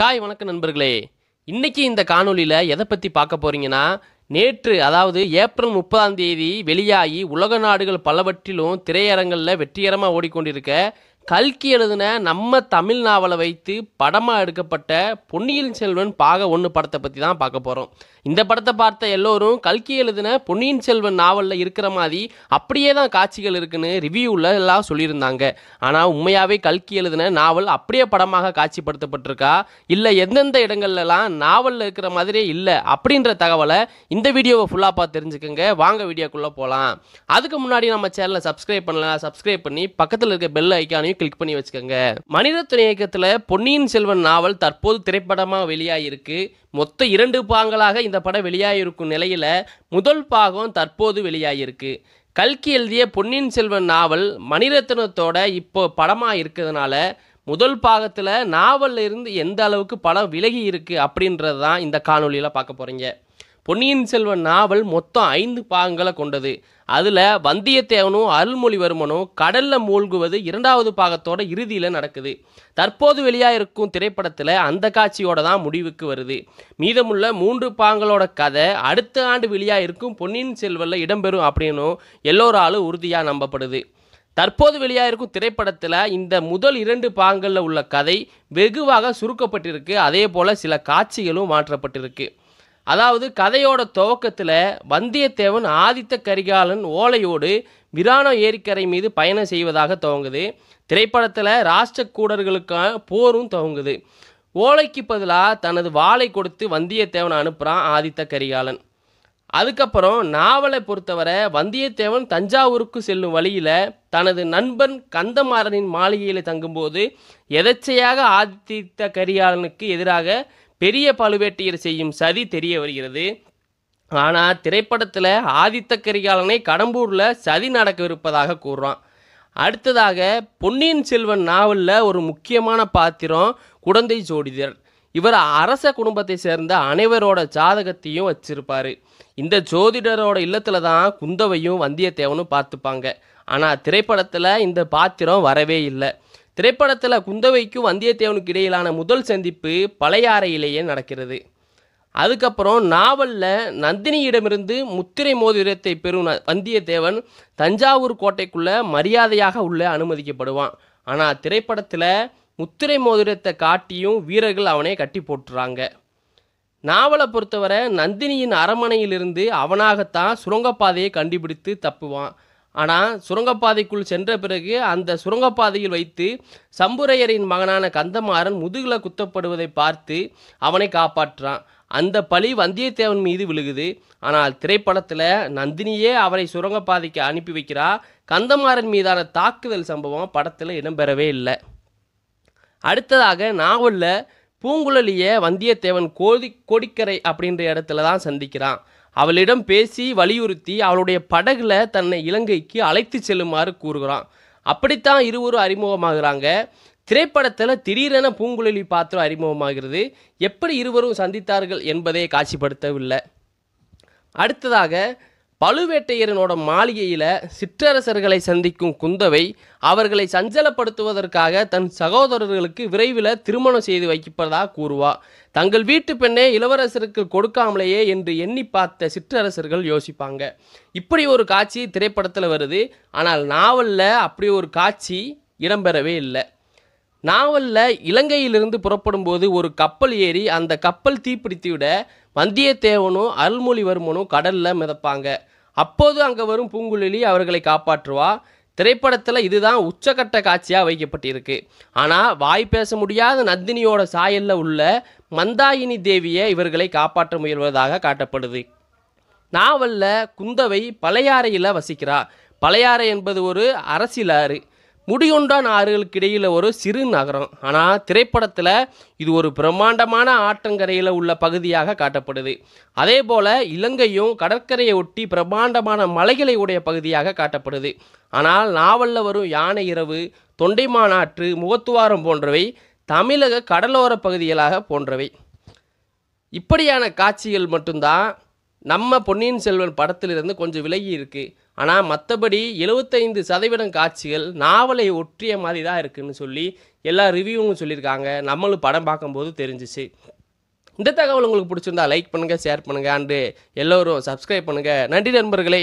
hi வணக்கம் நண்பர்களே இன்றைக்கி இந்த காணொலியில் எதை பற்றி பார்க்க போகிறீங்கன்னா நேற்று அதாவது ஏப்ரல் முப்பதாம் தேதி வெளியாகி உலக நாடுகள் பலவற்றிலும் திரையரங்களில் வெற்றிகரமாக ஓடிக்கொண்டிருக்க கல்கி எழுதின நம்ம தமிழ் நாவலை வைத்து படமாக எடுக்கப்பட்ட பொன்னியின் செல்வன் பாக ஒன்று படத்தை பற்றி தான் பார்க்க போகிறோம் இந்த படத்தை பார்த்த எல்லோரும் கல்கி எழுதின பொன்னியின் செல்வன் நாவலில் இருக்கிற மாதிரி அப்படியே தான் காட்சிகள் இருக்குன்னு ரிவ்யூவில் எல்லாம் சொல்லியிருந்தாங்க ஆனால் உண்மையாகவே கல்கி எழுதின நாவல் அப்படியே படமாக காட்சிப்படுத்தப்பட்டிருக்கா இல்லை எந்தெந்த இடங்கள்லாம் நாவலில் இருக்கிற மாதிரியே இல்லை அப்படின்ற தகவலை இந்த வீடியோவை ஃபுல்லாக பார்த்து தெரிஞ்சுக்கோங்க வாங்க வீடியோக்குள்ளே போகலாம் அதுக்கு முன்னாடி நம்ம சேனலை சப்ஸ்கிரைப் பண்ணலாம் சப்ஸ்கிரைப் பண்ணி பக்கத்தில் இருக்க பெல் ஐக்கானையும் எல்லாத்தையும் கிளிக் பண்ணி வச்சுக்கோங்க மணிரத்ன இயக்கத்தில் பொன்னியின் செல்வன் நாவல் தற்போது திரைப்படமாக வெளியாகிருக்கு மொத்த இரண்டு பாங்களாக இந்த படம் வெளியாகிருக்கும் நிலையில் முதல் பாகம் தற்போது வெளியாகிருக்கு கல்கி எழுதிய பொன்னியின் செல்வன் நாவல் மணிரத்னத்தோட இப்போ படமாக இருக்கிறதுனால முதல் பாகத்தில் நாவலில் இருந்து எந்த அளவுக்கு படம் விலகி இருக்குது அப்படின்றது தான் இந்த காணொலியில் பார்க்க போகிறீங்க பொன்னியின் செல்வன் நாவல் மொத்தம் ஐந்து பாகங்களை கொண்டது அதில் வந்தியத்தேவனும் அருள்மொழிவர்மனும் கடலில் மூழ்குவது இரண்டாவது பாகத்தோட இறுதியில் நடக்குது தற்போது வெளியாக இருக்கும் திரைப்படத்தில் அந்த காட்சியோட தான் முடிவுக்கு வருது மீதமுள்ள மூன்று பாகங்களோட கதை அடுத்த ஆண்டு வெளியாக இருக்கும் பொன்னியின் செல்வனில் இடம்பெறும் அப்படின்னும் எல்லோராலும் உறுதியாக நம்பப்படுது தற்போது வெளியாக இருக்கும் திரைப்படத்தில் இந்த முதல் இரண்டு பாகங்களில் உள்ள கதை வெகுவாக சுருக்கப்பட்டிருக்கு அதே போல் சில காட்சிகளும் மாற்றப்பட்டிருக்கு அதாவது கதையோட துவக்கத்தில் வந்தியத்தேவன் ஆதித்த கரிகாலன் ஓலையோடு விரானோ ஏரிக்கரை மீது பயணம் செய்வதாக துவங்குது திரைப்படத்தில் ராஷ்டிரக்கூடர்களுக்கான போரும் துவங்குது ஓலைக்கு பதிலாக தனது வாளை கொடுத்து வந்தியத்தேவன் அனுப்புகிறான் ஆதித்த கரிகாலன் அதுக்கப்புறம் நாவலை பொறுத்தவரை வந்தியத்தேவன் தஞ்சாவூருக்கு செல்லும் வழியில் தனது நண்பன் கந்தமாறனின் மாளிகையில் தங்கும்போது எதேச்சையாக ஆதித்த கரிகாலனுக்கு எதிராக பெரிய பழுவேட்டையர் செய்யும் சதி தெரிய வருகிறது ஆனால் திரைப்படத்தில் ஆதித்த கரிகாலனை கடம்பூரில் சதி நடக்கவிருப்பதாக கூறுறான் அடுத்ததாக பொன்னியின் செல்வன் நாவலில் ஒரு முக்கியமான பாத்திரம் குடந்தை ஜோடிதர் இவர் அரச குடும்பத்தை சேர்ந்த அனைவரோட ஜாதகத்தையும் வச்சிருப்பார் இந்த ஜோதிடரோட இல்லத்தில் தான் குந்தவையும் வந்தியத்தேவனும் பார்த்துப்பாங்க ஆனால் திரைப்படத்தில் இந்த பாத்திரம் வரவே இல்லை திரைப்படத்தில் குந்தவைக்கும் வந்தியத்தேவனுக்கு இடையிலான முதல் சந்திப்பு பழையாறையிலேயே நடக்கிறது அதுக்கப்புறம் நாவலில் நந்தினியிடமிருந்து முத்திரை மோதிரத்தை பெறும் வந்தியத்தேவன் தஞ்சாவூர் கோட்டைக்குள்ளே மரியாதையாக உள்ள அனுமதிக்கப்படுவான் ஆனால் திரைப்படத்தில் முத்திரை மோதிரத்தை காட்டியும் வீரர்கள் அவனை கட்டி போட்டுறாங்க நாவலை பொறுத்தவரை நந்தினியின் அரமனையிலிருந்து அவனாகத்தான் சுரங்கப்பாதையை கண்டுபிடித்து தப்புவான் ஆனால் சுரங்கப்பாதைக்குள் சென்ற பிறகு அந்த சுரங்கப்பாதையில் வைத்து சம்புரையரின் மகனான கந்தமாறன் முதுகில் குத்தப்படுவதை பார்த்து அவனை காப்பாற்றுறான் அந்த பழி வந்தியத்தேவன் மீது விழுகுது ஆனால் திரைப்படத்தில் நந்தினியே அவரை சுரங்கப்பாதைக்கு அனுப்பி வைக்கிறா கந்தமாறன் மீதான தாக்குதல் சம்பவம் படத்தில் இடம்பெறவே இல்லை அடுத்ததாக நாவலில் பூங்குழலியை வந்தியத்தேவன் கோதி கொடிக்கரை அப்படின்ற இடத்துல தான் சந்திக்கிறான் அவளிடம் பேசி வலியுறுத்தி அவளுடைய படகுல தன்னை இலங்கைக்கு அழைத்து செல்லுமாறு கூறுகிறான் அப்படித்தான் இருவரும் அறிமுகமாகிறாங்க திரைப்படத்தில் திடீரென பூங்குழலி பாத்திரம் அறிமுகமாகிறது எப்படி இருவரும் சந்தித்தார்கள் என்பதை காட்சிப்படுத்தவில்லை அடுத்ததாக பழுவேட்டையரனோட மாளிகையில் சிற்றரசர்களை சந்திக்கும் குந்தவை அவர்களை சஞ்சலப்படுத்துவதற்காக தன் சகோதரர்களுக்கு விரைவில் திருமணம் செய்து வைப்பதாக கூறுவா தங்கள் வீட்டு பெண்ணை இளவரசருக்கு கொடுக்காமலேயே என்று எண்ணி பார்த்த சிற்றரசர்கள் யோசிப்பாங்க இப்படி ஒரு காட்சி திரைப்படத்தில் வருது ஆனால் நாவலில் அப்படி ஒரு காட்சி இடம்பெறவே இல்லை நாவலில் இலங்கையிலிருந்து புறப்படும் போது ஒரு கப்பல் ஏறி அந்த கப்பல் தீப்பிடித்து விட வந்தியத்தேவனும் அருள்மொழிவர்மனும் கடலில் மிதப்பாங்க அப்போது அங்கே வரும் பூங்குழலி அவர்களை காப்பாற்றுவா திரைப்படத்தில் இதுதான் உச்சகட்ட காட்சியாக வைக்கப்பட்டிருக்கு ஆனால் வாய் பேச முடியாத நந்தினியோட சாயலில் உள்ள மந்தாயினி தேவியை இவர்களை காப்பாற்ற முயல்வதாக காட்டப்படுது நாவலில் குந்தவை பழையாறையில் வசிக்கிறா பழையாறை என்பது ஒரு அரசியலாறு முடியுண்டான் ஆறுகளுக்கு இடையில் ஒரு சிறு நகரம் ஆனால் திரைப்படத்தில் இது ஒரு பிரம்மாண்டமான ஆற்றங்கரையில் உள்ள பகுதியாக காட்டப்படுது அதே போல் இலங்கையும் கடற்கரையை ஒட்டி பிரம்மாண்டமான மலைகளை உடைய பகுதியாக காட்டப்படுது ஆனால் நாவலில் வரும் யானை இரவு தொண்டை மாநாற்று முகத்துவாரம் போன்றவை தமிழக கடலோர பகுதிகளாக போன்றவை இப்படியான காட்சிகள் மட்டும்தான் நம்ம பொன்னியின் செல்வன் படத்திலிருந்து கொஞ்சம் விலகி இருக்குது ஆனால் மற்றபடி எழுபத்தைந்து சதவீதம் காட்சிகள் நாவலை ஒற்றிய மாதிரி தான் இருக்குதுன்னு சொல்லி எல்லா ரிவ்யூவும் சொல்லியிருக்காங்க நம்மளும் படம் பார்க்கும்போது தெரிஞ்சிச்சு இந்த தகவல் உங்களுக்கு பிடிச்சிருந்தா லைக் பண்ணுங்கள் ஷேர் பண்ணுங்கள் அண்டு எல்லோரும் சப்ஸ்கிரைப் பண்ணுங்கள் நன்றி நண்பர்களே